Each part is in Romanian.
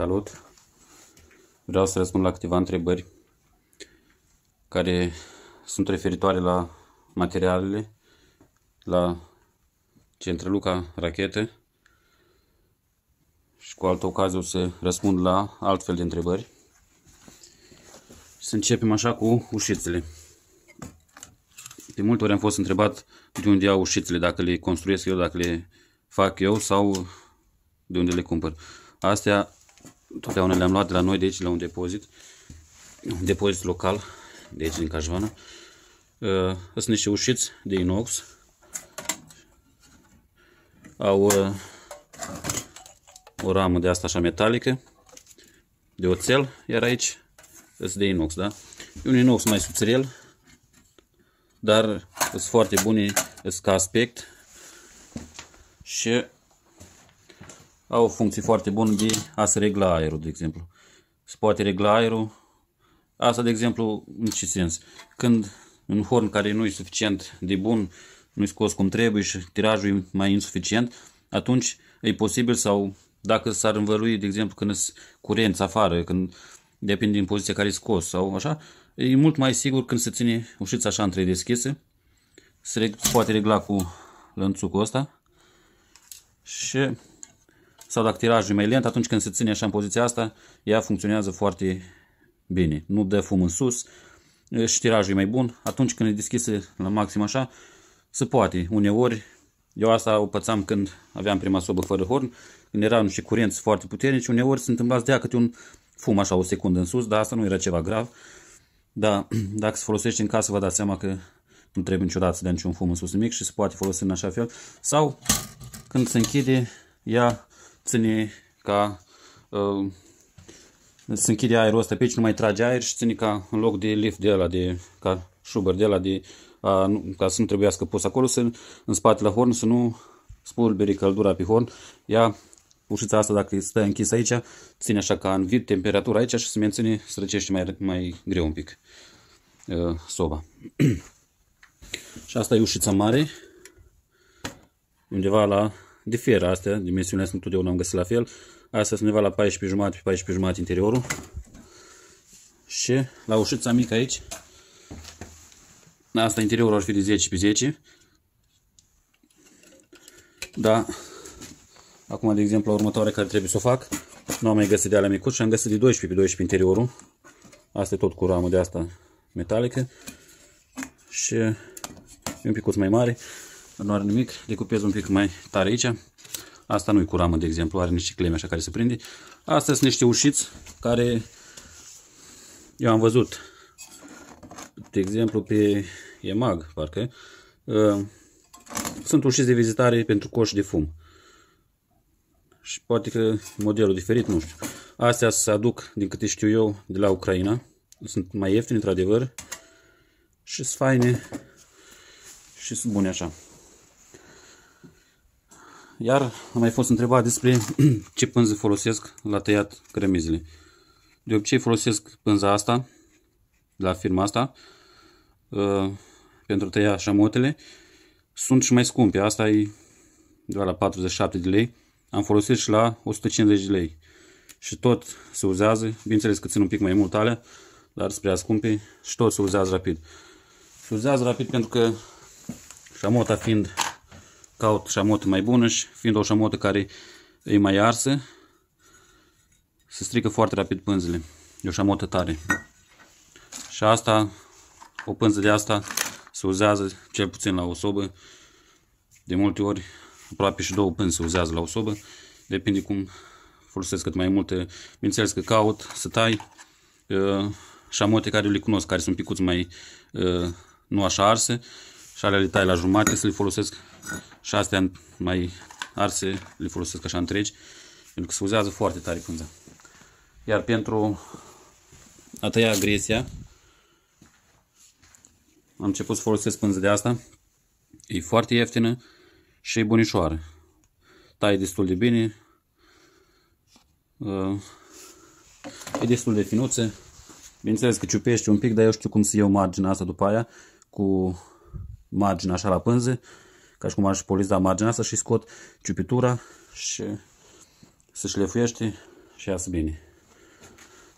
salut! Vreau să răspund la câteva întrebări care sunt referitoare la materialele, la centraluca rachete și cu altă ocazie o să răspund la altfel de întrebări. Să începem așa cu ușițele. De multe ori am fost întrebat de unde iau ușițele, dacă le construiesc eu, dacă le fac eu sau de unde le cumpăr. Astea Totdeauna le-am luat de la noi de aici, la un depozit. Un depozit local, de aici din Cajvana. Uh, sunt niște ușiți de inox. Au uh, o ramă de asta așa metalică, de oțel, iar aici sunt de inox, da? E un inox mai subțirel, dar sunt foarte bune, sunt ca aspect și au o funcție foarte bună de a se regla aerul, de exemplu. Se poate regla aerul. Asta, de exemplu, în ce sens? Când un horn care nu e suficient de bun, nu-i scos cum trebuie și tirajul e mai insuficient, atunci e posibil sau dacă s-ar învălui, de exemplu, când sunt curenți afară, când depinde din poziția care e scos sau așa, e mult mai sigur când se ține ușița așa între deschise, se poate regla cu lănțucul ăsta și sau dacă tirajul e mai lent, atunci când se ține așa în poziția asta, ea funcționează foarte bine. Nu dă fum în sus și tirajul e mai bun. Atunci când e deschisă la maxim așa, se poate. Uneori, eu asta o pățam când aveam prima sobă fără horn, când erau niște curenți foarte puternici, uneori se întâmpla să dea câte un fum așa o secundă în sus, dar asta nu era ceva grav. Dar dacă se folosește în casă, vă dați seama că nu trebuie niciodată să dea niciun fum în sus nimic și se poate folosi în așa fel. Sau când se închide, ea ține ca uh, să închide aerul ăsta pe aici, nu mai trage aer și ține ca în loc de lift de la de, ca șubăr de la de, a, nu, ca să nu trebuiască pus acolo, să, în spatele horn, să nu spulberi căldura pe horn. Ia ușița asta, dacă stă închisă aici, ține așa ca în vid temperatura aici și se menține, străcește mai, mai greu un pic uh, soba. și asta e ușița mare, undeva la diferă astea, dimensiunile sunt totdeauna am găsit la fel. Asta sunt undeva la 14 jumate pe 14 jumate interiorul. Și la ușița mică aici, asta interiorul ar fi de 10 pe 10. Da, acum de exemplu la următoarea care trebuie să o fac, nu am mai găsit de alea micuți și am găsit de 12 pe 12 interiorul. Asta e tot cu ramă de asta metalică. Și e un picuț mai mare nu are nimic, decupez un pic mai tare aici. Asta nu-i cu ramă, de exemplu, are niște cleme așa care se prinde. Astea sunt niște ușiți care eu am văzut, de exemplu, pe EMAG, parcă, uh, sunt ușiți de vizitare pentru coș de fum. Și poate că modelul diferit, nu știu. Astea se aduc, din câte știu eu, de la Ucraina. Sunt mai ieftini, într-adevăr. Și sunt faine. Și sunt bune așa. Iar am mai fost întrebat despre ce pânză folosesc la tăiat cremizile De obicei folosesc pânza asta, de la firma asta, ă, pentru tăia șamotele. Sunt și mai scumpe, asta e doar la 47 de lei. Am folosit și la 150 de lei. Și tot se uzează, bineînțeles că țin un pic mai mult alea, dar spre a scumpe și tot se uzează rapid. Se uzează rapid pentru că șamota fiind caut șamotă mai bună și fiind o șamotă care e mai arsă, se strică foarte rapid pânzele. E o șamotă tare. Și asta, o pânză de asta se uzează cel puțin la o sobă. De multe ori, aproape și două pânze se uzează la o sobă. Depinde cum folosesc cât mai multe. Bineînțeles că caut să tai uh, șamote care le cunosc, care sunt picuți mai uh, nu așa arse și alea le tai la jumate să le folosesc și astea mai arse le folosesc așa întregi, pentru că se uzează foarte tare pânza. Iar pentru a tăia agresia, am început să folosesc pânza de asta. E foarte ieftină și e bunișoară. Taie destul de bine. Uh, e destul de finuță. Bineînțeles că ciupește un pic, dar eu știu cum să iau marginea asta după aia cu marginea așa la pânză ca și cum aș poliza marginea asta și scot ciupitura și se șlefuiește și iasă bine.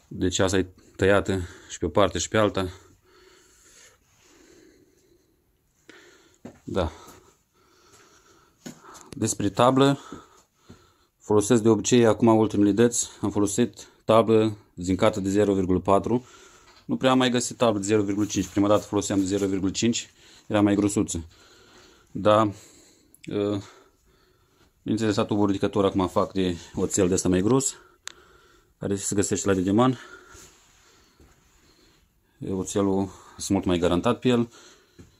Deci asta e tăiată și pe o parte și pe alta. Da. Despre tablă, folosesc de obicei acum ultimele deți. am folosit tablă zincată de 0,4. Nu prea am mai găsit tablă de 0,5. Prima dată foloseam de 0,5, era mai grosuță. Da. Ă, bineînțeles, la tubul ridicător acum fac de oțel de asta mai gros, care se găsește la Digiman. Oțelul sunt mult mai garantat pe el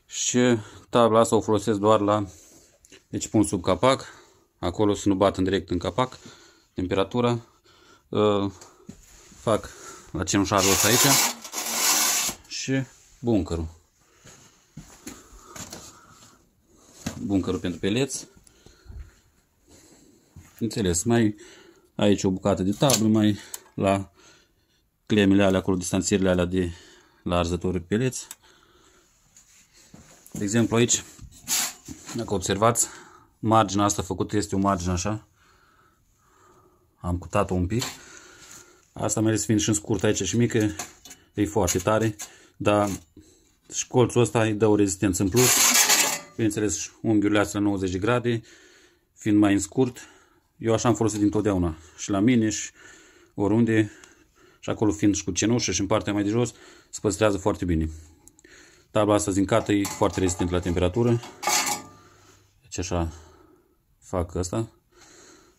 și tabla asta o folosesc doar la deci pun sub capac, acolo să nu bat în direct în capac, temperatura. Ă, fac la cenușarul ăsta aici și buncărul. buncărul pentru peleți. Înțeles, mai aici o bucată de tablă, mai la clemele alea, acolo distanțierile alea de la arzătorul peleți. De exemplu aici, dacă observați, marginea asta făcută este o margine așa. Am cutat-o un pic. Asta mai ales fiind și în scurt aici și mică, e foarte tare, dar și colțul ăsta îi dă o rezistență în plus Bineînțeles, unghiurile astea 90 grade, fiind mai în scurt, eu așa am folosit dintotdeauna. Și la mine și oriunde, și acolo fiind și cu cenușă și în partea mai de jos, se păstrează foarte bine. Tabla asta zincată e foarte rezistent la temperatură. Deci așa fac asta.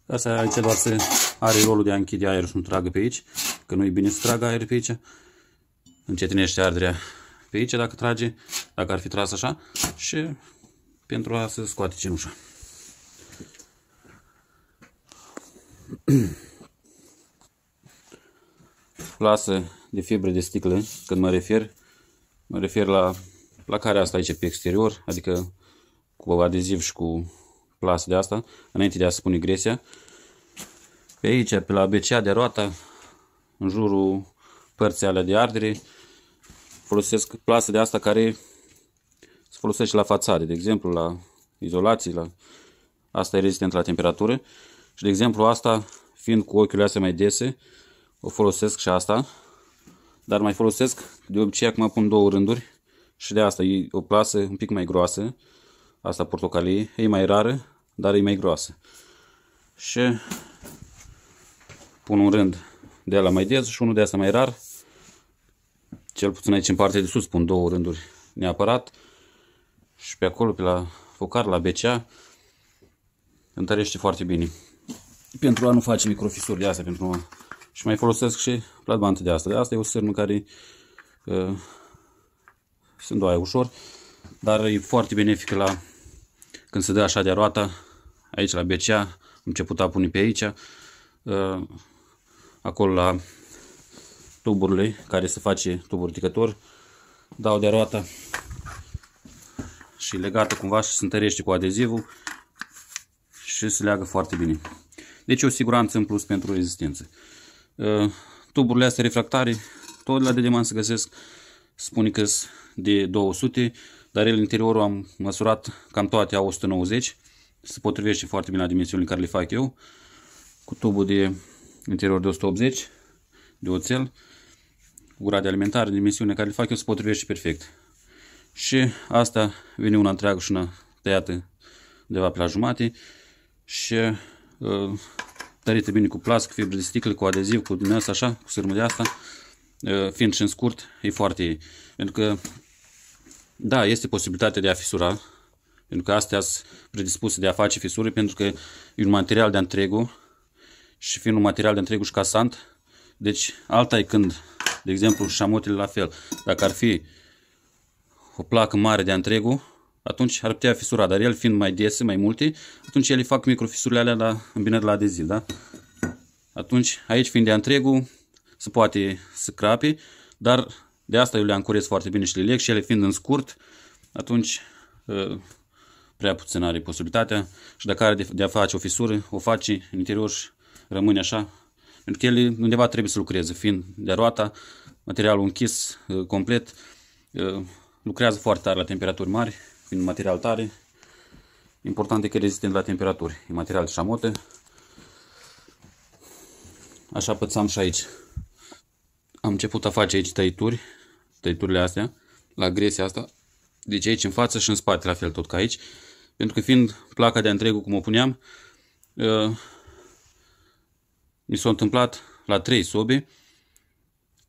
Asta aici doar se are rolul de a închide aerul și nu tragă pe aici, că nu e bine să tragă aer pe aici. Încetinește arderea pe aici dacă trage, dacă ar fi tras așa și pentru a se scoate cenușa. Plasă de fibre de sticlă, când mă refer, mă refer la placarea asta aici pe exterior, adică cu adeziv și cu plasă de asta, înainte de a se pune gresia. Pe aici, pe la BCA de roata, în jurul părții alea de ardere, folosesc plasă de asta care folosește și la fațade, de exemplu la izolații, la... asta e rezistent la temperatură și de exemplu asta, fiind cu ochiul astea mai dese, o folosesc și asta, dar mai folosesc de obicei acum pun două rânduri și de asta e o plasă un pic mai groasă, asta portocalie, e mai rară, dar e mai groasă. Și pun un rând de la mai des și unul de asta mai rar, cel puțin aici în partea de sus pun două rânduri neapărat și pe acolo, pe la focar, la BCA, întărește foarte bine. Pentru a nu face microfisuri de astea, pentru a... Și mai folosesc și platbante de asta. De asta e o sârmă care uh, ă, se îndoaie ușor, dar e foarte benefică la când se dă așa de roata, aici la BCA, am început a pune pe aici, uh, acolo la tuburile care se face tuburi ticător, dau de roata și legată cumva și se întărește cu adezivul și se leagă foarte bine. Deci o siguranță în plus pentru rezistență. Uh, tuburile astea refractare, tot la Dedeman se găsesc, spune că sunt de 200, dar el interiorul am măsurat cam toate a 190, se potrivește foarte bine la dimensiunile care le fac eu, cu tubul de interior de 180 de oțel, gura de alimentare, dimensiunea care le fac eu se potrivește perfect și asta vine una întreagă și una tăiată undeva pe la jumate și uh, tărită bine cu plasc, fibre de sticlă, cu adeziv, cu dumneavoastră așa, cu sârmă de asta, uh, fiind și în scurt, e foarte... Pentru că, da, este posibilitatea de a fisura, pentru că astea sunt predispuse de a face fisuri, pentru că e un material de întregul și fiind un material de întregul și casant, deci alta e când, de exemplu, șamotele la fel, dacă ar fi o placă mare de-a întregul, atunci ar putea fisura, dar el fiind mai dese, mai multe, atunci ele fac microfisurile alea la de la adeziv, da? Atunci, aici fiind de-a întregul, se poate să crape, dar de asta eu le încurez foarte bine și le leg și ele fiind în scurt, atunci ă, prea puțin are posibilitatea și dacă are de, de a face o fisură, o face în interior și rămâne așa, pentru că ele undeva trebuie să lucreze, fiind de roata, materialul închis ă, complet, ă, lucrează foarte tare la temperaturi mari, fiind material tare. Important e că e rezistent la temperaturi. E material șamote. Așa pățam și aici. Am început a face aici tăituri, tăiturile astea, la gresia asta. Deci aici în față și în spate, la fel tot ca aici. Pentru că fiind placa de întregul, cum o puneam, ă, mi s-a întâmplat la trei sobe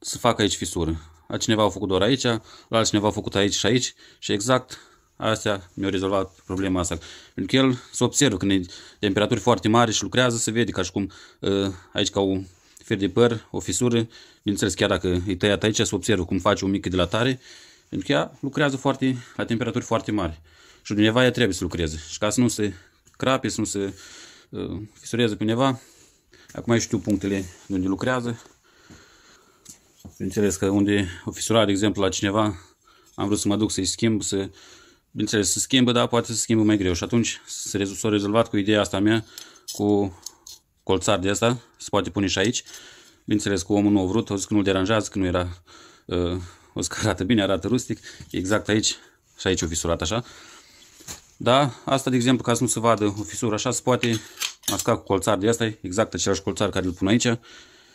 să fac aici fisură altcineva a făcut doar aici, la altcineva a făcut aici și aici și exact astea mi-au rezolvat problema asta. Pentru că el se observă când e temperaturi foarte mari și lucrează, se vede ca și cum ă, aici ca un fir de păr, o fisură, bineînțeles chiar dacă e tăiat aici, se observă cum face o mică dilatare, pentru că ea lucrează foarte, la temperaturi foarte mari și undeva ea trebuie să lucreze. Și ca să nu se crape, să nu se uh, fisureze pe undeva, acum știu punctele unde lucrează, Bineînțeles că unde o fisurare, de exemplu, la cineva, am vrut să mă duc să-i schimb, să, bineînțeles, să schimbă, dar poate să schimbă mai greu. Și atunci s-a rezolvat cu ideea asta mea, cu colțar de asta, se poate pune și aici. Bineînțeles că omul nu a vrut, a zis că nu-l deranjează, că nu era, uh, o zis că arată bine, arată rustic, exact aici și aici o fisurat așa. Da, asta de exemplu, ca să nu se vadă o fisură așa, se poate masca cu colțar de asta, exact același colțar care îl pun aici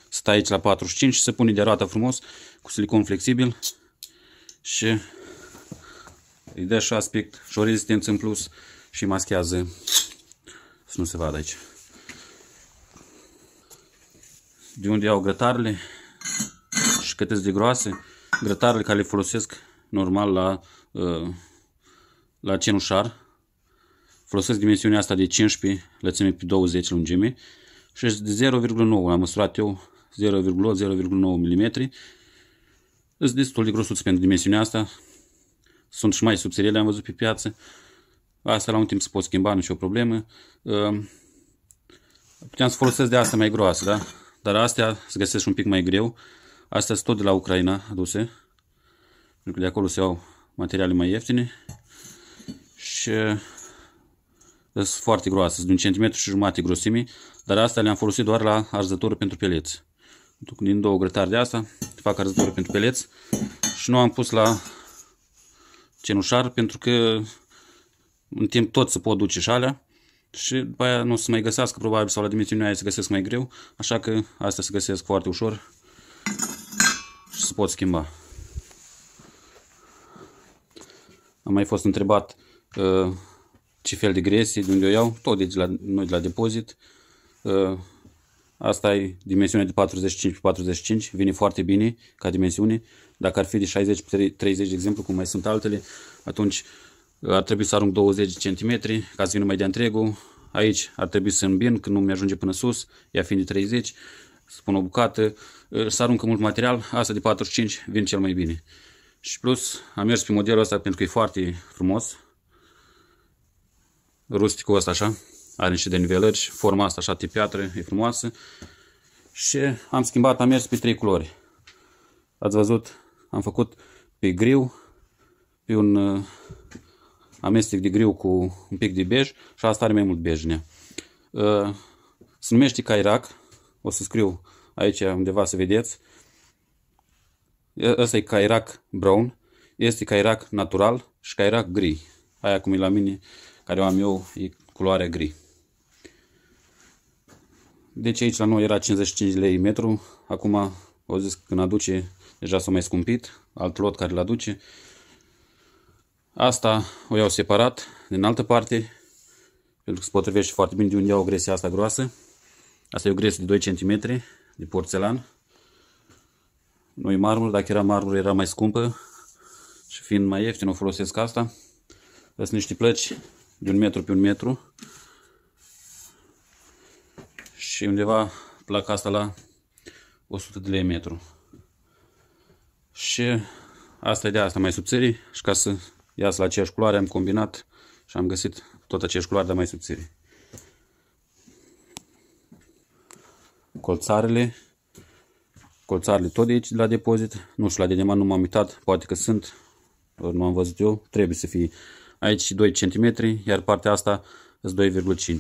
stai aici la 45 și se pune de arată frumos cu silicon flexibil și îi dă și aspect și o rezistență în plus și maschează să nu se vadă aici. De unde iau grătarele și câte de groase, grătarele care le folosesc normal la, uh, la cenușar, folosesc dimensiunea asta de 15 lățime pe 20 lungime și de 0,9 am măsurat eu 0,8-0,9 mm. Sunt destul de grosuți pentru dimensiunea asta. Sunt și mai subțirele, am văzut pe piață. Asta la un timp se pot schimba, nu și o problemă. Ehm, puteam să folosesc de asta mai groasă, da? Dar astea se găsesc un pic mai greu. Astea sunt tot de la Ucraina aduse. Pentru că de acolo se au materiale mai ieftine. Și sunt foarte groase, sunt de un centimetru și jumate grosime, dar asta le-am folosit doar la arzătură pentru peleți duc din două grătari de asta, fac arzătură pentru peleți și nu am pus la cenușar pentru că în timp tot se pot duce și alea și după aia nu să mai găsească probabil sau la dimensiunea se găsesc mai greu, așa că astea se găsesc foarte ușor și se pot schimba. Am mai fost întrebat uh, ce fel de gresie, de unde o iau, tot de la, noi de la depozit. Uh, Asta e dimensiune de 45 pe 45, vine foarte bine ca dimensiune. Dacă ar fi de 60 pe 30, de exemplu, cum mai sunt altele, atunci uh, ar trebui să arunc 20 cm ca să vină mai de întregul. Aici ar trebui să îmbin când nu mi-ajunge până sus, ea fiind de 30, să pun o bucată, uh, să aruncă mult material, asta de 45 vine cel mai bine. Și plus, am mers pe modelul ăsta pentru că e foarte frumos, rusticul ăsta așa. Are niște denivelări, forma asta așa tipiatră, e frumoasă. Și am schimbat, am mers pe trei culori. Ați văzut, am făcut pe griu, pe un uh, amestec de griu cu un pic de bej și asta are mai mult bej în ea. Uh, se numește cairac, o să scriu aici undeva să vedeți. Ăsta e cairac brown, este cairac natural și cairac gri. Aia cum e la mine, care o am eu, e culoarea gri. Deci aici la noi era 55 lei metru, acum au zis că când aduce, deja s-a mai scumpit, alt lot care îl aduce. Asta o iau separat, din altă parte, pentru că se potrivește foarte bine de unde iau gresie asta groasă. Asta e o gresie de 2 cm, de porțelan. Nu e marmur, dacă era marmur era mai scumpă și fiind mai ieftin o folosesc asta. Sunt niște plăci de 1 metru pe 1 metru și undeva placa asta la 100 de lei metru. Și asta e de asta mai subțiri și ca să iasă la aceeași culoare am combinat și am găsit tot aceeași culoare, dar mai subțiri. Colțarele, colțarele tot de aici de la depozit, nu știu, la de nu m-am uitat, poate că sunt, ori nu am văzut eu, trebuie să fie aici 2 cm, iar partea asta 2,5 cm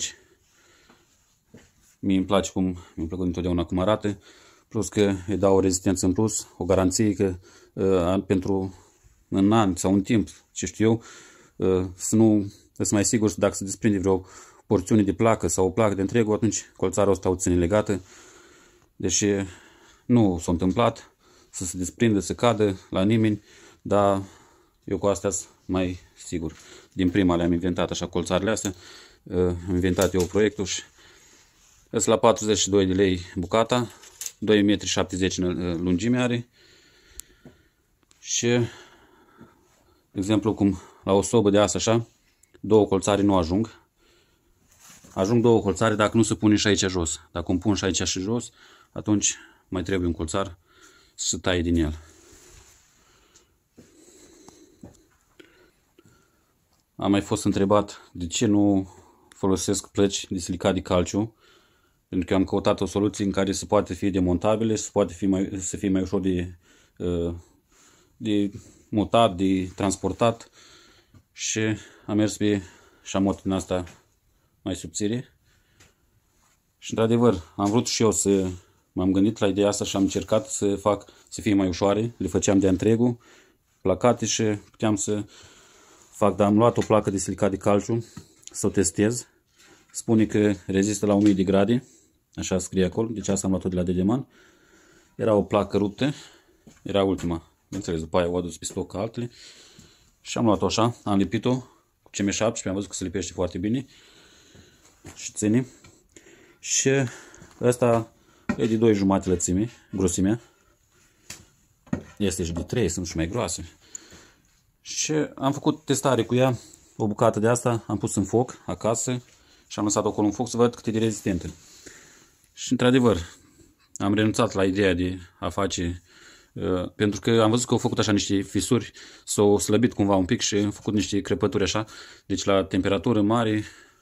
mi îmi place cum mi-a plăcut întotdeauna cum arată. Plus că îi dau o rezistență în plus, o garanție că uh, pentru în an sau un timp, ce știu eu, uh, să nu sunt mai sigur dacă se desprinde vreo porțiune de placă sau o placă de întregul, atunci colțarul ăsta o ține legată. Deși nu s-a întâmplat să se desprinde, să cadă la nimeni, dar eu cu astea sunt mai sigur. Din prima le-am inventat așa colțarele astea, uh, am inventat eu proiectul și sunt la 42 de lei bucata, 2,70 m lungime are. Și, de exemplu, cum la o sobă de asta așa, două colțari nu ajung. Ajung două colțari dacă nu se pune și aici jos. Dacă îmi pun și aici și jos, atunci mai trebuie un colțar să tai din el. Am mai fost întrebat de ce nu folosesc plăci de silicat de calciu pentru că am căutat o soluție în care să poate fi demontabile se să poate fi mai, să fie mai ușor de, uh, de mutat, de transportat și am mers pe șamot din asta mai subțire și într-adevăr am vrut și eu să m-am gândit la ideea asta și am încercat să fac să fie mai ușoare, le făceam de întregul placate și puteam să fac, dar am luat o placă de silicat de calciu să o testez spune că rezistă la 1000 de grade Așa scrie acolo, deci asta am luat de la Dedeman. Era o placă ruptă, era ultima. Înțeles, după aia o adus pistol ca altele. Și am luat-o așa, am lipit-o cu cm și am văzut că se lipește foarte bine. Și ține. Și asta e de 2 jumate lățime, grosimea. Este și de 3, sunt și mai groase. Și am făcut testare cu ea, o bucată de asta, am pus în foc acasă și am lăsat-o acolo în foc să văd cât e de rezistentă. Și într-adevăr, am renunțat la ideea de a face, uh, pentru că am văzut că au făcut așa niște fisuri, s-au slăbit cumva un pic și au făcut niște crepături așa, deci la temperatură mare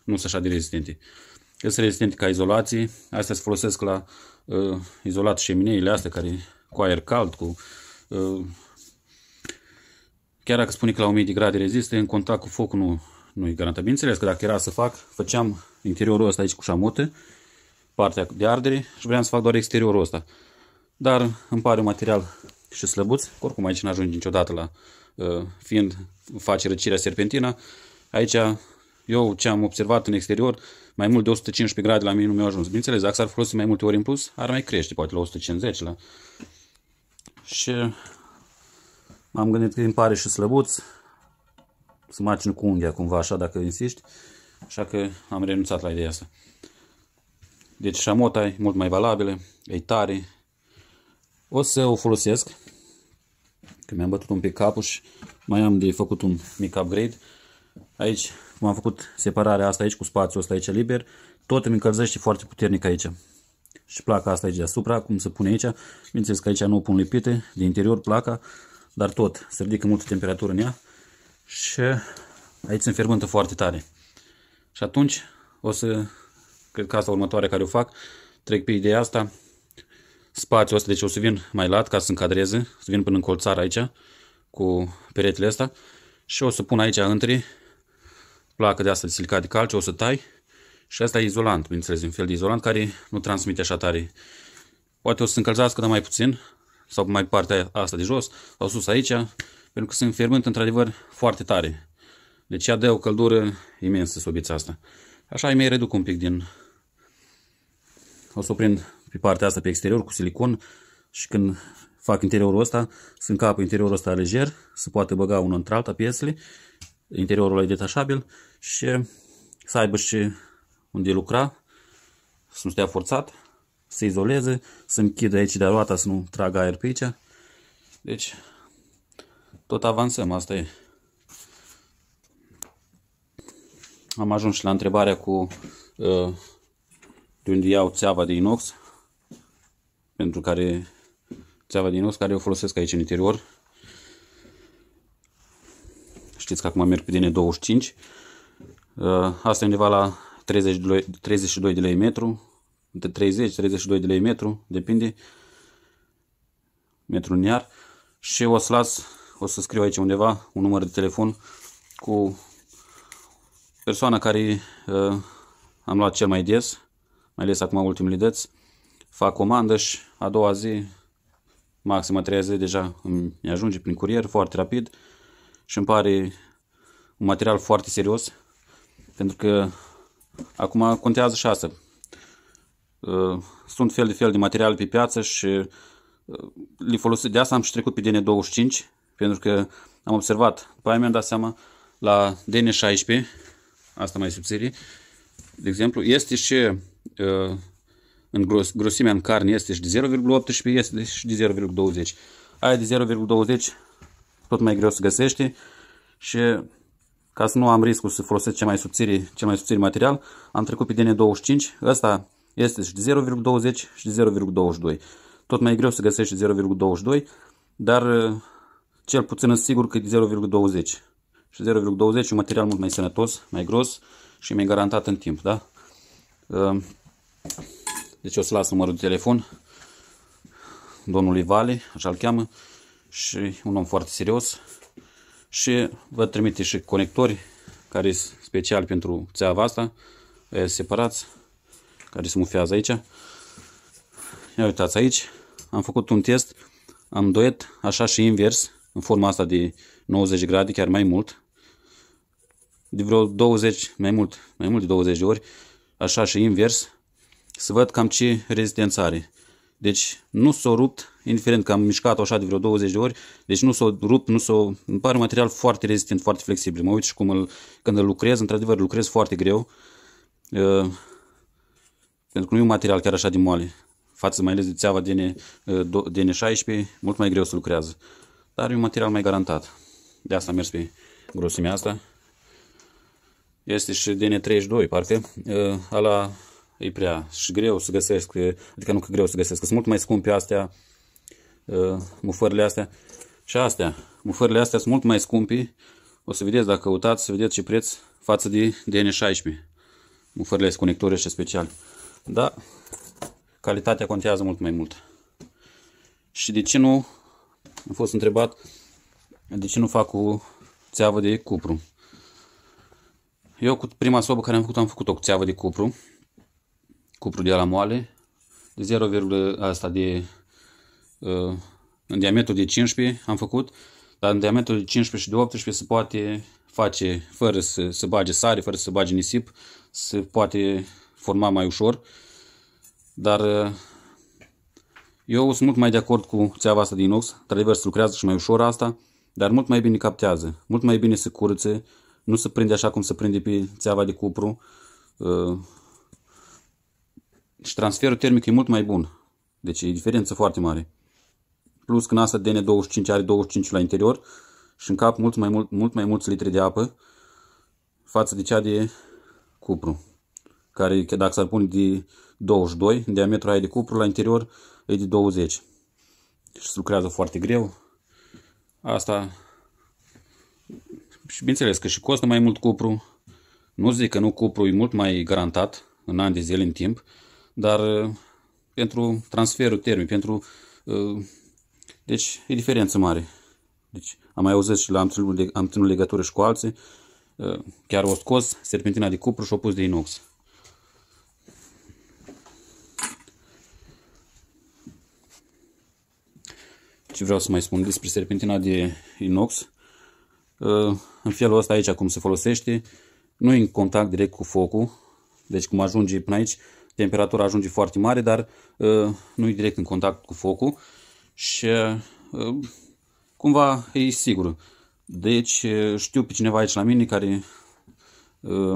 nu sunt așa de rezistente. Sunt rezistente ca izolații, astea se folosesc la uh, izolat șemineile astea care cu aer cald, cu uh, chiar dacă spune că la 1000 de grade rezistă, în contact cu focul nu, nu e garantat. Bineînțeles că dacă era să fac, făceam interiorul ăsta aici cu șamotă partea de ardere și vreau să fac doar exteriorul ăsta. Dar îmi pare un material și slăbuț, oricum aici nu ajungi niciodată la, uh, fiind face răcirea serpentina, aici eu ce am observat în exterior, mai mult de 115 grade la mine nu mi au ajuns. Bineînțeles, dacă s-ar folosi mai multe ori în plus, ar mai crește, poate la 150. La... Și m-am gândit că îmi pare și slăbuț, să macin cu unghia cumva așa dacă insisti, așa că am renunțat la ideea asta. Deci șamota e mult mai valabilă, e tare. O să o folosesc, că mi-am bătut un pic capul și mai am de făcut un mic upgrade. Aici, m am făcut separarea asta aici cu spațiul ăsta aici liber, tot îmi încălzește foarte puternic aici. Și placa asta aici deasupra, cum se pune aici. Bineînțeles că aici nu o pun lipite, de interior placa, dar tot se ridică multă temperatură în ea și aici se înfermântă foarte tare. Și atunci o să cred că asta următoare care o fac, trec pe ideea asta, spațiul ăsta, deci o să vin mai lat ca să încadreze, o să vin până în colțar aici, cu peretele ăsta, și o să pun aici între placă de asta de silicat de calciu, o să tai, și asta e izolant, bineînțeles, un fel de izolant care nu transmite așa tare. Poate o să încălzească, dar mai puțin, sau mai partea asta de jos, sau sus aici, pentru că sunt fermânt într-adevăr foarte tare. Deci ea dă o căldură imensă subița asta. Așa îi mai reduc un pic din o să o prind pe partea asta pe exterior cu silicon și când fac interiorul ăsta, să încapă interiorul ăsta lejer, să poate băga unul între alta piesele, interiorul e detașabil și să aibă și unde lucra, să nu stea forțat, să izoleze, să închidă aici de roata, să nu tragă aer pe aici. Deci, tot avansăm, asta e. Am ajuns și la întrebarea cu uh, de unde iau țeava de inox, pentru care țeava de inox care eu folosesc aici în interior. Știți că acum merg pe DN25. Uh, asta e undeva la 30 de lei, 32 de lei metru, între 30-32 de lei metru, depinde, metru în iar. Și o să las, o să scriu aici undeva un număr de telefon cu persoana care uh, am luat cel mai des mai ales acum ultimele dăți, fac comandă și a doua zi, maximă treia zi, deja îmi ajunge prin curier foarte rapid și îmi pare un material foarte serios, pentru că acum contează și asta. Uh, sunt fel de fel de materiale pe piață și uh, le folosesc. De asta am și trecut pe DN25, pentru că am observat, după aia mi-am dat seama, la DN16, asta mai subțire, de exemplu, este și Uh, în gros, grosimea în carne este și de 0,18, este și de 0,20. Aia de 0,20 tot mai greu se găsește și ca să nu am riscul să folosesc cel mai subțire, cel mai subțire material, am trecut pe DN25, ăsta este și de 0,20 și de 0,22. Tot mai greu să găsești 0,22, dar uh, cel puțin sunt sigur că e de 0,20. Și 0,20 e un material mult mai sănătos, mai gros și mai garantat în timp, da? Uh, deci o să las numărul de telefon domnului Vale, așa-l cheamă, și un om foarte serios. Și vă trimite și conectori care sunt special pentru țeava asta, separați, care se mufează aici. Ia uitați aici, am făcut un test, am doiet așa și invers, în forma asta de 90 grade, chiar mai mult, de vreo 20, mai mult, mai mult de 20 de ori, așa și invers, să văd cam ce rezistență are. Deci nu s-o rupt, indiferent că am mișcat-o așa de vreo 20 de ori, deci nu s-o rupt, nu s-o... Îmi pare un material foarte rezistent, foarte flexibil. Mă uit și cum îl, când îl lucrez, într-adevăr lucrez foarte greu. Uh, pentru că nu e un material chiar așa de moale. Față mai ales de țeava DN, uh, DN16, mult mai greu să lucrează. Dar e un material mai garantat. De asta am mers pe grosimea asta. Este și DN32, parcă. Uh, ala e prea și greu să găsesc, adică nu că greu să găsesc, sunt mult mai scumpe astea, mufările astea și astea. Mufările astea sunt mult mai scumpe, o să vedeți dacă căutați, să vedeți ce preț față de DN16. Mufările sunt conectori și special. Da, calitatea contează mult mai mult. Și de ce nu, am fost întrebat, de ce nu fac cu țeavă de cupru. Eu cu prima sobă care am făcut, am făcut o țeavă de cupru cupru de la moale, de 0, asta de uh, în diametru de 15 am făcut, dar în diametru de 15 și de 18 se poate face fără să, să bage sare, fără să bage nisip, se poate forma mai ușor, dar uh, eu sunt mult mai de acord cu țeava asta din inox, se lucrează și mai ușor asta, dar mult mai bine captează, mult mai bine se curățe, nu se prinde așa cum se prinde pe țeava de cupru, uh, și transferul termic e mult mai bun. Deci e diferență foarte mare. Plus că asta DN25 are 25 la interior și în cap mult mai, mult, mult mai mulți litri de apă față de cea de cupru. Care dacă s-ar pune de 22, diametrul aia de cupru la interior e de 20. Și se lucrează foarte greu. Asta și bineînțeles că și costă mai mult cupru. Nu zic că nu cupru e mult mai garantat în ani de zile în timp, dar uh, pentru transferul termic, pentru... Uh, deci e diferență mare. Deci am mai auzit și la am ținut, am ținut legătură și cu alții. Uh, chiar o scos serpentina de cupru și o pus de inox. ce vreau să mai spun despre serpentina de inox. În felul ăsta aici cum se folosește, nu e în contact direct cu focul, deci cum ajunge până aici, temperatura ajunge foarte mare, dar uh, nu e direct în contact cu focul și uh, uh, cumva e sigur. Deci știu pe cineva aici la mine care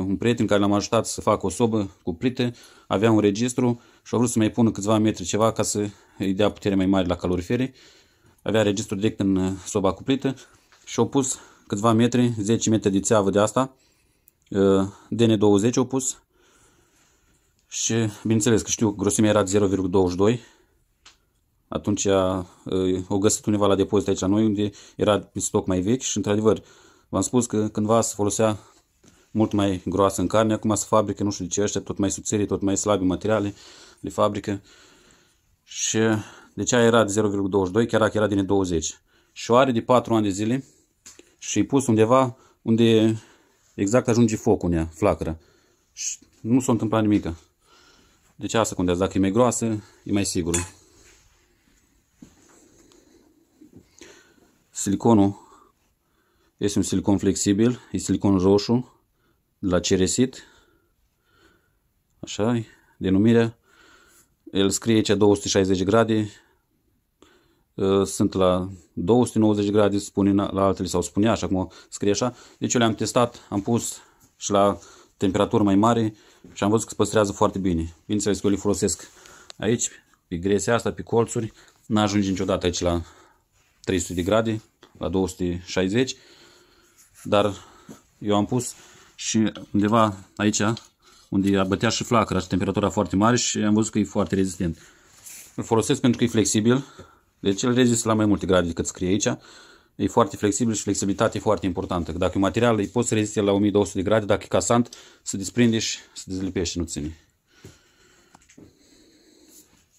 un prieten care l-am ajutat să facă o sobă cu plite, avea un registru și a vrut să mai pună câțiva metri ceva ca să îi dea putere mai mare la calorifere. Avea registru direct în soba cu plite și au pus câțiva metri, 10 metri de țeavă de asta, DN20 au pus și bineînțeles că știu că grosimea era 0,22. Atunci a uh, o găsit undeva la depozit aici la noi, unde era stoc mai vechi și într-adevăr v-am spus că cândva se folosea mult mai groasă în carne, acum se fabrică, nu știu de ce ăștia, tot mai subțiri, tot mai slabe materiale le fabrică. Și de deci ce era de 0,22, chiar dacă era din 20. Și o are de 4 ani de zile și e pus undeva unde exact ajunge focul în ea, flacără. Și nu s-a întâmplat nimic. Deci asta contează. Dacă e mai groasă, e mai sigur. Siliconul este un silicon flexibil, e silicon roșu de la Ceresit. Așa e denumirea. El scrie aici 260 grade. Ă, sunt la 290 grade, spune la altele sau spunea, așa, cum scrie așa. Deci eu le-am testat, am pus și la temperatură mai mare și am văzut că se păstrează foarte bine. Bineînțeles că eu le folosesc aici, pe gresia asta, pe colțuri. N-ajunge niciodată aici la 300 de grade, la 260. Dar eu am pus și undeva aici, unde bătea și flacăra și temperatura foarte mare și am văzut că e foarte rezistent. Îl folosesc pentru că e flexibil, deci el rezistă la mai multe grade decât scrie aici e foarte flexibil și flexibilitatea e foarte importantă. Dacă e material, îi poți reziste la 1200 de grade, dacă e casant, se desprinde și se dezlipește, nu ține.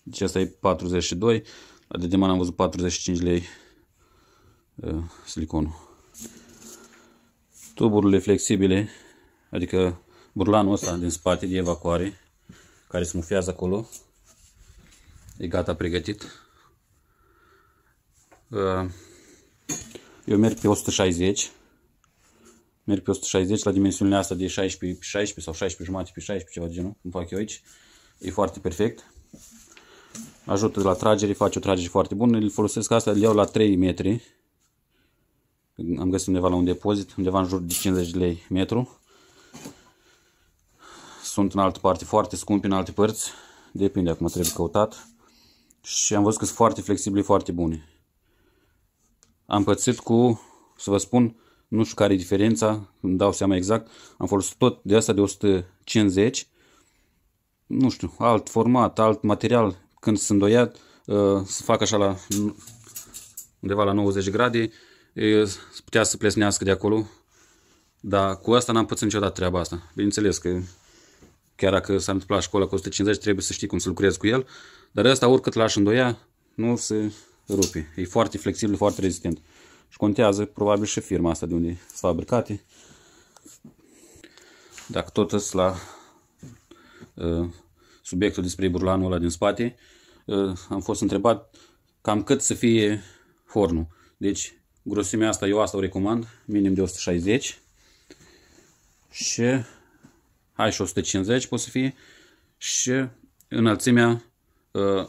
Deci asta e 42, la de deman am văzut 45 lei uh, siliconul. Tuburile flexibile, adică burlanul ăsta din spate de evacuare, care se mufează acolo, e gata pregătit. Uh, eu merg pe 160. Merg pe 160 la dimensiunile astea de 16 pe 16 sau 16 jumate pe 16, ceva de genul, cum fac eu aici. E foarte perfect. Ajută la tragere, face o tragere foarte bună. Îl folosesc asta, îl iau la 3 metri. Am găsit undeva la un depozit, undeva în jur de 50 de lei metru. Sunt în altă parte foarte scumpi, în alte părți. Depinde, acum trebuie căutat. Și am văzut că sunt foarte flexibile, foarte bune am pățit cu, să vă spun, nu știu care e diferența, îmi dau seama exact, am folosit tot de asta de 150, nu știu, alt format, alt material, când sunt doiat, uh, să fac așa la undeva la 90 grade, putea să plesnească de acolo, dar cu asta n-am pățit niciodată treaba asta. Bineînțeles că chiar dacă s-a întâmplat școala cu 150, trebuie să știi cum să lucrezi cu el, dar asta oricât l-aș îndoia, nu se rupe. E foarte flexibil, foarte rezistent. Și contează probabil și firma asta de unde sunt fabricate. Dacă tot îți la uh, subiectul despre burlanul ăla din spate, uh, am fost întrebat cam cât să fie fornul. Deci grosimea asta, eu asta o recomand, minim de 160 și hai și 150 poate să fie și înălțimea uh,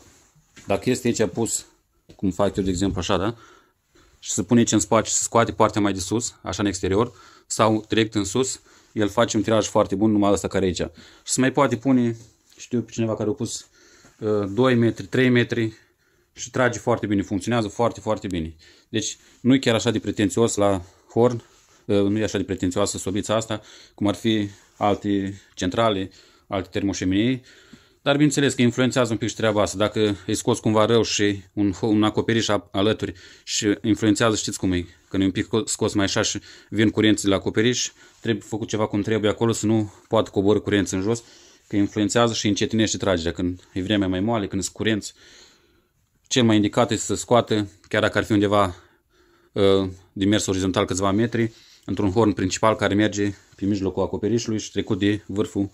dacă este aici pus cum fac eu, de exemplu, așa, da? Și să pune aici în spate și să scoate partea mai de sus, așa în exterior, sau direct în sus, el face un tiraj foarte bun, numai asta care e aici. Și se mai poate pune, știu pe cineva care a pus 2 uh, metri, 3 metri și trage foarte bine, funcționează foarte, foarte bine. Deci nu e chiar așa de pretențios la horn, uh, nu e așa de pretențioasă sobița asta, cum ar fi alte centrale, alte termoșeminei, dar bineînțeles că influențează un pic și treaba asta. Dacă îi scoți cumva rău și un, un acoperiș alături și influențează, știți cum e. Când e un pic scos mai așa și vin curenții la acoperiș, trebuie făcut ceva cum trebuie acolo să nu poată coboră curenți în jos, că influențează și încetinește tragerea. Când e vremea mai moale, când sunt curenți, cel mai indicat este să scoată, chiar dacă ar fi undeva uh, ă, dimers orizontal câțiva metri, într-un horn principal care merge pe mijlocul acoperișului și trecut de vârful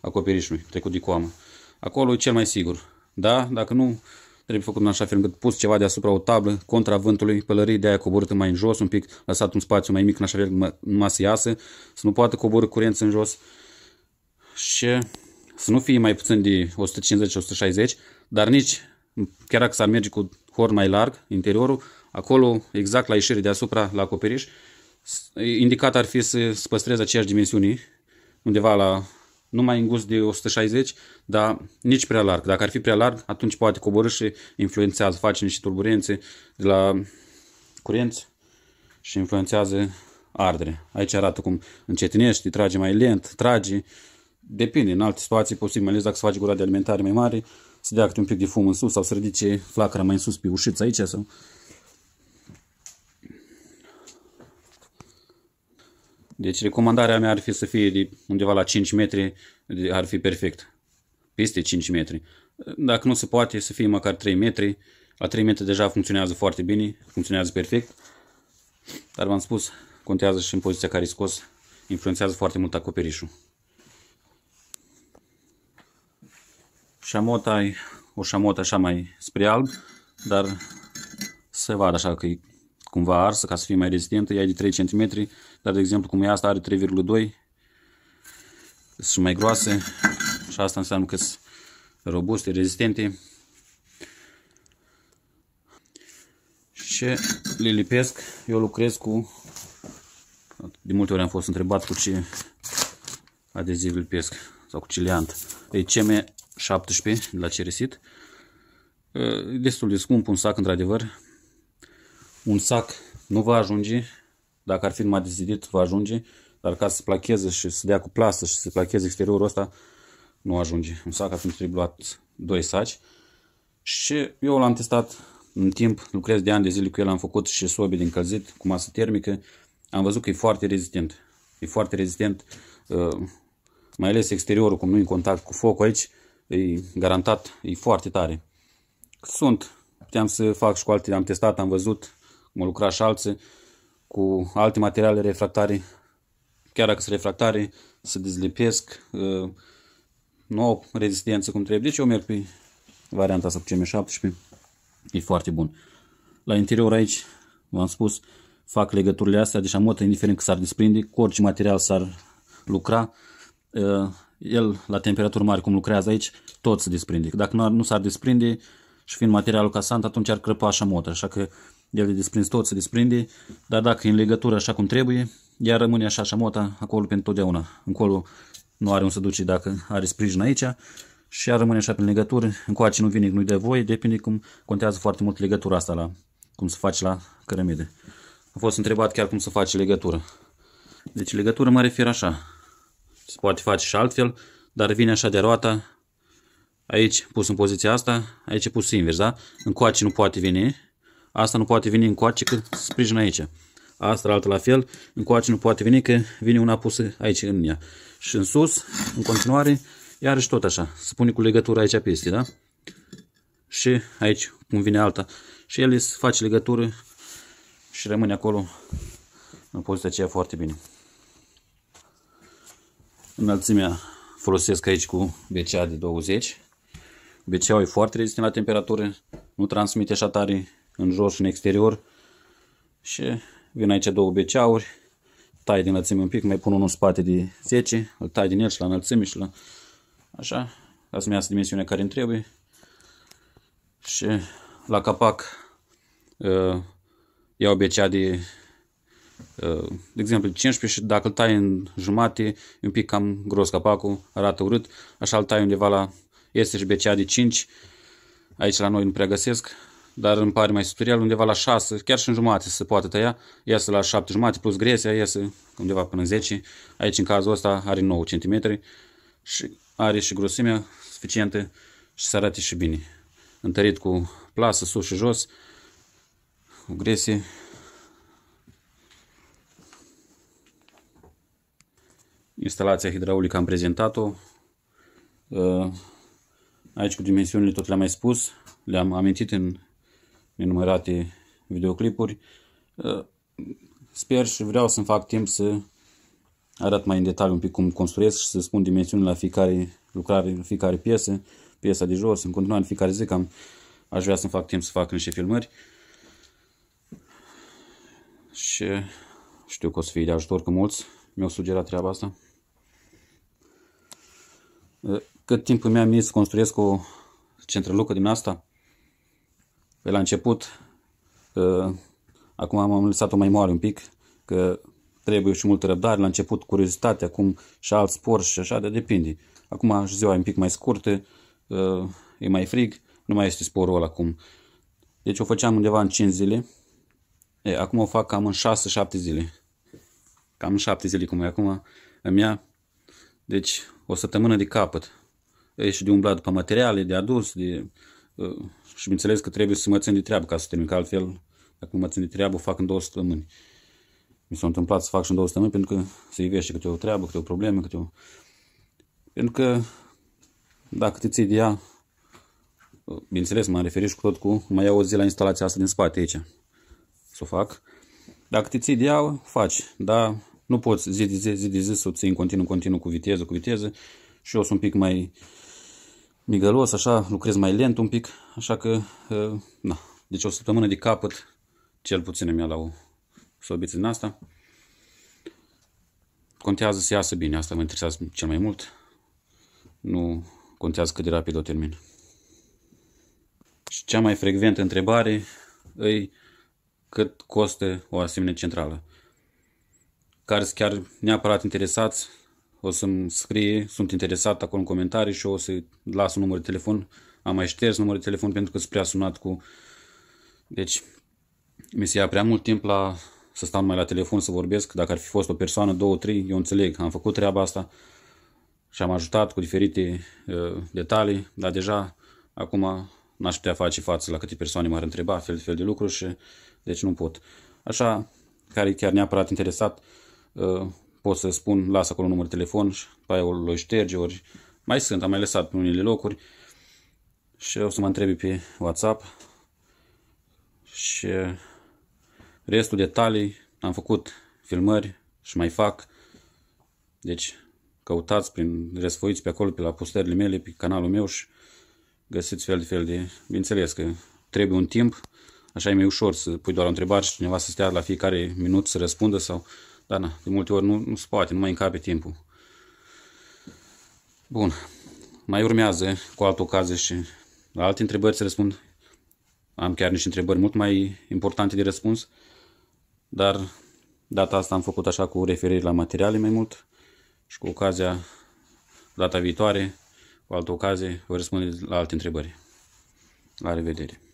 acoperișului, trecut de coamă. Acolo e cel mai sigur. Da? Dacă nu, trebuie făcut în așa fel încât pus ceva deasupra o tablă, contra vântului, pălării de aia coborât mai în jos un pic, lăsat un spațiu mai mic în așa fel încât numai să iasă, să nu poată coborâ curent în jos și să nu fie mai puțin de 150-160, dar nici, chiar dacă s-ar merge cu horn mai larg, interiorul, acolo, exact la ieșire deasupra, la acoperiș, indicat ar fi să, să păstreze aceeași dimensiuni undeva la nu mai îngust de 160, dar nici prea larg. Dacă ar fi prea larg, atunci poate coborâ și influențează, face niște turbulențe de la curenți și influențează ardere. Aici arată cum încetinești, trage mai lent, trage. Depinde, în alte situații, posibil, mai ales dacă se face gura de alimentare mai mare, să dea câte un pic de fum în sus sau să ridice flacăra mai în sus pe ușiță aici sau Deci recomandarea mea ar fi să fie de undeva la 5 metri, ar fi perfect. Peste 5 metri. Dacă nu se poate, să fie măcar 3 metri. La 3 metri deja funcționează foarte bine, funcționează perfect. Dar v-am spus, contează și în poziția care scos, influențează foarte mult acoperișul. Șamota e o șamotă așa mai spre alb, dar se vadă așa că e cumva arsă ca să fie mai rezistentă, ea e de 3 cm, dar de exemplu cum e asta are 3,2 sunt mai groase și asta înseamnă că sunt robuste, rezistente și le lipesc, eu lucrez cu de multe ori am fost întrebat cu ce adeziv lipesc sau cu ce liant e CM17 de la Ceresit destul de scump un sac într-adevăr un sac nu va ajunge, dacă ar fi numai dezidit, va ajunge, dar ca să se placheze și să dea cu plasă și să se placheze exteriorul ăsta, nu ajunge. Un sac atunci trebuie luat doi saci și eu l-am testat în timp, lucrez de ani de zile cu el, am făcut și sobe de încălzit cu masă termică, am văzut că e foarte rezistent. E foarte rezistent, uh, mai ales exteriorul, cum nu e în contact cu focul aici, e garantat, e foarte tare. Sunt, puteam să fac și cu alte, am testat, am văzut, mă lucra și alții cu alte materiale refractare, chiar dacă sunt refractare, se dezlipesc, uh, nu au rezistență cum trebuie. Deci eu merg pe varianta asta cu CM17, e foarte bun. La interior aici, v-am spus, fac legăturile astea, deci amota, indiferent că s-ar desprinde, cu orice material s-ar lucra, uh, el la temperaturi mari cum lucrează aici, tot se desprinde. Dacă nu, nu s-ar desprinde și fiind materialul casant, atunci ar crăpa așa motor, așa că el de desprins tot se desprinde, dar dacă e în legătură așa cum trebuie, ea rămâne așa șamota acolo pentru totdeauna. Încolo nu are un să duce dacă are sprijin aici și ea rămâne așa prin legătură, încoace nu vine, nu-i de voie, depinde cum contează foarte mult legătura asta la cum se face la cărămide. A fost întrebat chiar cum să faci legătură. Deci legătură mă refer așa. Se poate face și altfel, dar vine așa de roata, aici pus în poziția asta, aici pus invers, da? Încoace nu poate veni, Asta nu poate veni încoace că sprijină aici. Asta altă la fel, încoace nu poate veni că vine una pusă aici în ea. Și în sus, în continuare, iarăși tot așa. Se pune cu legătura aici peste, da? Și aici cum vine alta. Și el îți face legătură și rămâne acolo în poziția aceea foarte bine. Înălțimea folosesc aici cu BCA de 20. BCA-ul e foarte rezistent la temperatură, nu transmite așa tare în jos și în exterior. Și vin aici două beceauri, tai din lățime un pic, mai pun unul în spate de 10, îl tai din el și la înălțime și la... Așa, ca să-mi iasă dimensiunea care îmi trebuie. Și la capac uh, iau becea de, uh, de exemplu, 15 și dacă îl tai în jumate, un pic cam gros capacul, arată urât, așa îl tai undeva la, este și becea de 5, aici la noi nu prea găsesc, dar îmi pare mai superior undeva la 6, chiar și în jumate se poate tăia, iese la 7 jumate plus gresia, iese undeva până în 10, aici în cazul ăsta are 9 cm și are și grosimea suficientă și se arate și bine. Întărit cu plasă sus și jos, cu gresie. Instalația hidraulică am prezentat-o. Ă, aici cu dimensiunile tot le-am mai spus, le-am amintit în nenumărate videoclipuri. Uh, sper și vreau să-mi fac timp să arăt mai în detaliu un pic cum construiesc și să spun dimensiunile la fiecare lucrare, la fiecare piesă, piesa de jos, în continuare, în fiecare zi, cam aș vrea să-mi fac timp să fac niște filmări. Și știu că o să fie de ajutor, că mulți mi-au sugerat treaba asta. Uh, cât timp mi am să construiesc o centrălucă din asta, pe la început, uh, acum am lăsat-o mai mare un pic, că trebuie și multă răbdare, la început curiozitate, acum și alt spor și așa, de depinde. Acum și ziua e un pic mai scurtă, uh, e mai frig, nu mai este sporul ăla acum. Deci o făceam undeva în 5 zile, e, acum o fac cam în 6-7 zile. Cam în 7 zile cum e acum, îmi ia, deci o săptămână de capăt. E și de umblat pe materiale, de adus, de Uh, și bineînțeles că trebuie să mă țin de treabă ca să termin, că altfel, dacă mă țin de treabă, o fac în două săptămâni. Mi s-a întâmplat să fac și în două săptămâni pentru că se ivește câte o treabă, câte o problemă, câte o... Pentru că dacă te ții de ea, uh, bineînțeles, m-am referit și cu tot cu, mai iau o zi la instalația asta din spate aici, să o fac. Dacă te ții de ea, faci, dar nu poți zi de zi, zi de zi să o ții în continuu, continuu cu viteză, cu viteză și eu sunt un pic mai migălos, așa, lucrez mai lent un pic, așa că, ă, na, deci o săptămână de capăt, cel puțin îmi ia la o sobiță din asta. Contează să iasă bine, asta mă interesează cel mai mult. Nu contează cât de rapid o termin. Și cea mai frecventă întrebare e cât costă o asemenea centrală. Care sunt chiar neapărat interesați o să-mi scrie, sunt interesat acolo în comentarii și o să las un număr de telefon. Am mai șters numărul de telefon pentru că sunt prea sunat cu... Deci, mi se ia prea mult timp la să stau mai la telefon să vorbesc. Dacă ar fi fost o persoană, două, trei, eu înțeleg, am făcut treaba asta și am ajutat cu diferite uh, detalii, dar deja acum n-aș putea face față la câte persoane m-ar întreba, fel de fel de lucruri și deci nu pot. Așa, care chiar neapărat interesat, ă, pot să spun, lasă acolo număr de telefon și pe aia o șterge, ori mai sunt, am mai lăsat pe unele locuri și o să mă întrebi pe WhatsApp și restul detalii am făcut filmări și mai fac. Deci căutați prin răsfoiți pe acolo, pe la postările mele, pe canalul meu și găsiți fel de fel de... Bineînțeles că trebuie un timp, așa e mai ușor să pui doar o întrebare și cineva să stea la fiecare minut să răspundă sau dar na, de multe ori nu, nu se poate, nu mai încape timpul. Bun. Mai urmează cu altă ocazie și la alte întrebări să răspund. Am chiar niște întrebări mult mai importante de răspuns, dar data asta am făcut așa cu referire la materiale mai mult și cu ocazia data viitoare, cu altă ocazie, vă răspund la alte întrebări. La revedere!